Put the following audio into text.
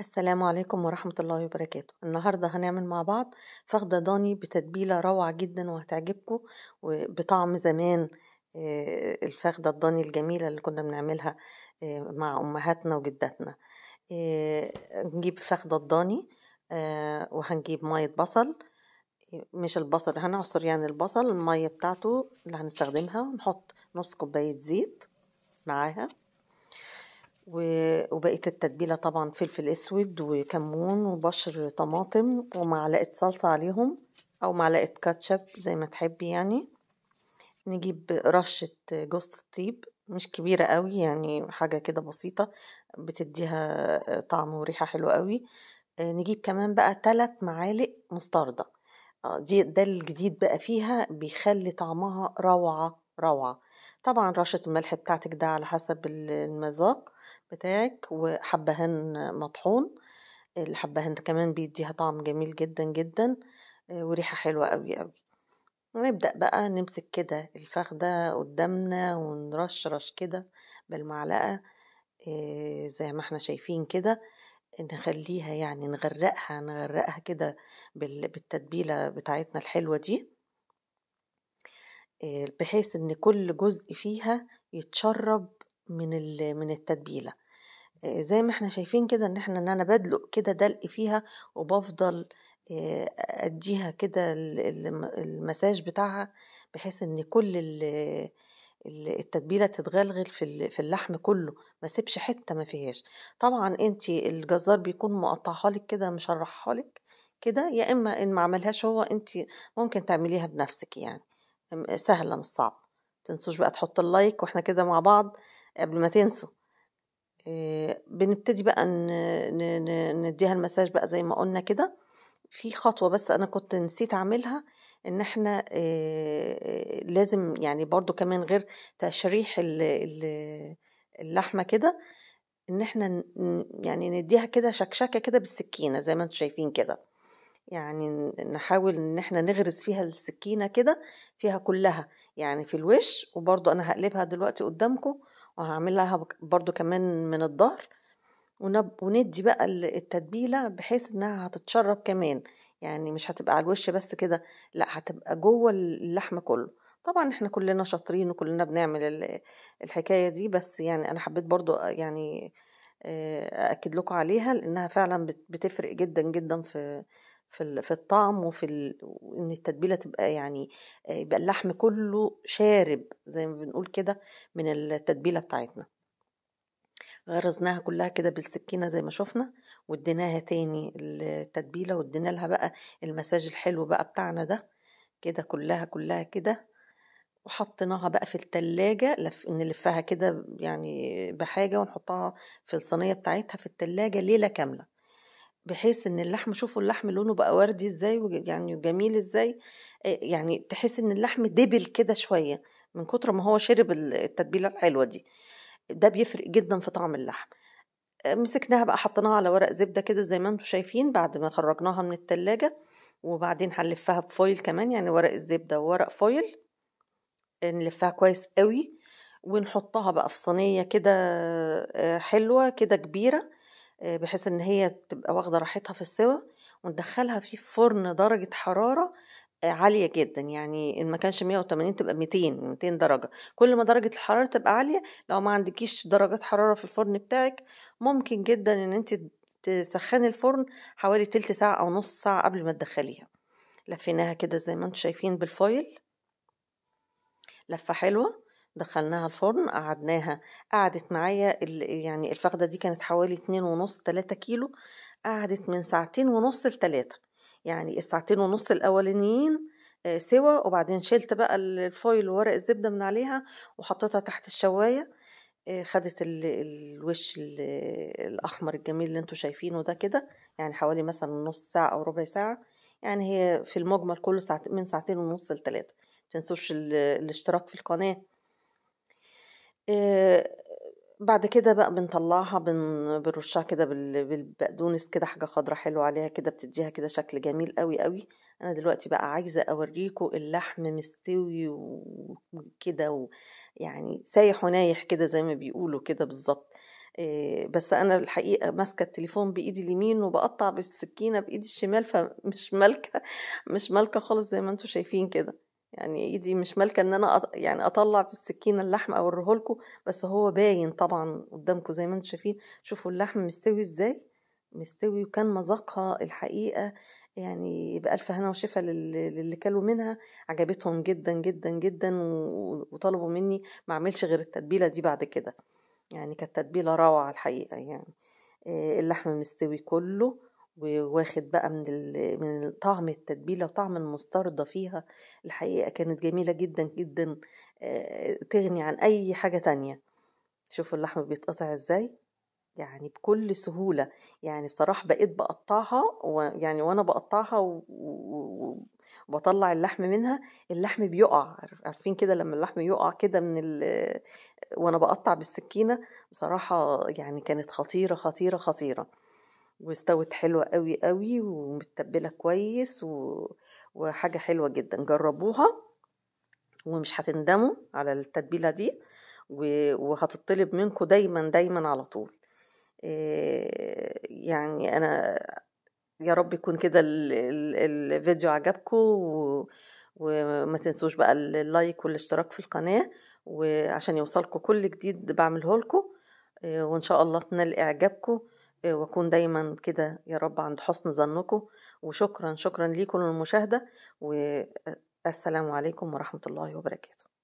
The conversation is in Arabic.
السلام عليكم ورحمة الله وبركاته النهاردة هنعمل مع بعض فخدة ضاني بتتبيلة روعة جدا وهتعجبكم وبطعم زمان آه، الفخدة الضاني الجميلة اللي كنا بنعملها آه، مع أمهاتنا وجداتنا آه، نجيب فخدة الضاني وهنجيب مية بصل مش البصل هنعصر يعني البصل المية بتاعته اللي هنستخدمها ونحط نص كوباية زيت معاها وبقيه التتبيلة طبعا فلفل اسود وكمون وبشر طماطم ومعلقة صلصة عليهم او معلقة كاتشب زي ما تحبي يعني نجيب رشة جوز الطيب مش كبيرة قوي يعني حاجة كده بسيطة بتديها طعم وريحة حلوة قوي نجيب كمان بقى ثلاث معالق مستردة آه، دي ده الجديد بقى فيها بيخلي طعمها روعة روعة طبعا رشة الملح بتاعتك ده على حسب المذاق بتاعك وحبهان مطحون الحبهان كمان بيديها طعم جميل جدا جدا وريحة حلوة قوي قوي ونبدأ بقى نمسك كده الفخده قدامنا قدامنا ونرشرش كده بالمعلقة زي ما احنا شايفين كده نخليها يعني نغرقها نغرقها كده بالتتبيلة بتاعتنا الحلوة دي بحيث ان كل جزء فيها يتشرب من من التتبيله آه، زي ما احنا شايفين كده ان احنا ان انا بدلق كده دلق فيها وبفضل آه، اديها كده المساج بتاعها بحيث ان كل التتبيله تتغلغل في اللحم كله ما سيبش حته ما فيهاش طبعا انت الجزار بيكون مقطعها لك كده مشرحها لك كده يا اما ان ما عملهاش هو انت ممكن تعمليها بنفسك يعني سهله مش صعبه تنسوش بقى تحطوا اللايك واحنا كده مع بعض قبل ما تنسوا آه، بنبتدي بقى نديها المساج بقى زي ما قلنا كده في خطوة بس أنا كنت نسيت أعملها إن إحنا آه، آه، لازم يعني برضو كمان غير تشريح اللحمة كده إن إحنا يعني نديها كده شكشكة كده بالسكينة زي ما أنتم شايفين كده يعني نحاول إن إحنا نغرز فيها السكينة كده فيها كلها يعني في الوش وبرضو أنا هقلبها دلوقتي قدامكم وهعمل لها برضو كمان من الظهر وندي بقى التتبيلة بحيث انها هتتشرب كمان يعني مش هتبقى على الوش بس كده لا هتبقى جوه اللحم كله طبعا احنا كلنا شاطرين وكلنا بنعمل الحكاية دي بس يعني انا حبيت برضو آه، يعني آه، أأكد لكم عليها لأنها فعلا بتفرق جدا جدا في في في الطعم وفي ان التتبيله تبقى يعني آه، يبقى اللحم كله شارب زي ما بنقول كده من التتبيله بتاعتنا غرزناها كلها كده بالسكينه زي ما شفنا واديناها تاني التتبيله وادينا لها بقى المساج الحلو بقى بتاعنا ده كده كلها كلها كده وحطيناها بقى في التلاجة لف... نلفها كده يعني بحاجة ونحطها في الصينية بتاعتها في التلاجة ليلة كاملة بحيث ان اللحم شوفوا اللحم لونه بقى وردي ازاي يعني جميل ازاي يعني تحس ان اللحم دبل كده شويه من كتر ما هو شرب التتبيله الحلوه دي ده بيفرق جدا في طعم اللحم مسكناها بقى حطيناها على ورق زبده كده زي ما انتم شايفين بعد ما خرجناها من التلاجة وبعدين هنلفها بفويل كمان يعني ورق الزبده وورق فويل نلفها كويس قوي ونحطها بقى في صينيه كده حلوه كده كبيره آه، بحيث ان هي تبقى واخده راحتها في السوا وندخلها في فرن درجه حراره آه، عالية جدا يعني إن ما كانش 180 تبقى 200 200 درجة كل ما درجة الحرارة تبقى عالية لو ما عندكيش درجات حرارة في الفرن بتاعك ممكن جدا إن أنت تسخني الفرن حوالي تلت ساعة أو نص ساعة قبل ما تدخليها لفيناها كده زي ما انتم شايفين بالفويل لفة حلوة دخلناها الفرن قعدناها قعدت معايا يعني الفخدة دي كانت حوالي اتنين ونص تلاتة كيلو قعدت من ساعتين ونص لتلاتة يعني الساعتين ونص الأولانيين آه، سوا وبعدين شلت بقى الفويل وورق الزبدة من عليها وحطيتها تحت الشواية آه، خدت الوش الأحمر الجميل اللي انتوا شايفينه ده كده يعني حوالي مثلا نص ساعة أو ربع ساعة يعني هي في المجمل كله ساعت من ساعتين ونص لتلاتة متنسوش الاشتراك في القناة آه، بعد كده بقى بنطلعها بن- بنرشها كده بال- بالبقدونس كده حاجة خضرة حلوة عليها كده بتديها كده شكل جميل قوي قوي انا دلوقتي بقى عايزة اوريكم اللحم مستوي وكده و- يعني سايح ونايح كده زي ما بيقولوا كده بالظبط إيه، بس انا الحقيقه ماسكه التليفون بايدي اليمين وبقطع بالسكينه بايدي الشمال فمش مالكه مش مالكه خالص زي ما انتم شايفين كده يعني ايدي مش مالكه ان انا أط... يعني اطلع بالسكينه اللحم او لكم بس هو باين طبعا قدامكم زي ما انتم شايفين شوفوا اللحم مستوي ازاي مستوي وكان مذاقها الحقيقه يعني بألف هنا وشفا للي كلوا منها عجبتهم جدا جدا جدا وطلبوا مني ما اعملش غير التتبيله دي بعد كده يعني كانت تتبيله روعه الحقيقه يعني اللحم مستوي كله وواخد بقى من من طعم التتبيله وطعم المستردة فيها الحقيقه كانت جميله جدا جدا تغني عن اي حاجه تانية شوفوا اللحم بيتقطع ازاي يعني بكل سهوله يعني بصراحه بقيت بقطعها ويعني وانا بقطعها وبطلع اللحم منها اللحم بيقع عارفين كده لما اللحم يقع كده من ال... وانا بقطع بالسكينه بصراحه يعني كانت خطيره خطيره خطيره واستوت حلوة قوي قوي ومتبلة كويس و... وحاجة حلوة جدا جربوها ومش هتندموا على التتبيلة دي و... وهتطلب منكم دايما دايما على طول يعني انا يا رب يكون كده الفيديو عجبكم و... وما تنسوش بقى اللايك والاشتراك في القناة وعشان يوصلكم كل جديد بعمله لكم وان شاء الله تنال اعجابكم واكون دايما كده يا رب عند حسن ظنكم وشكرا شكرا ليكم للمشاهده والسلام عليكم ورحمه الله وبركاته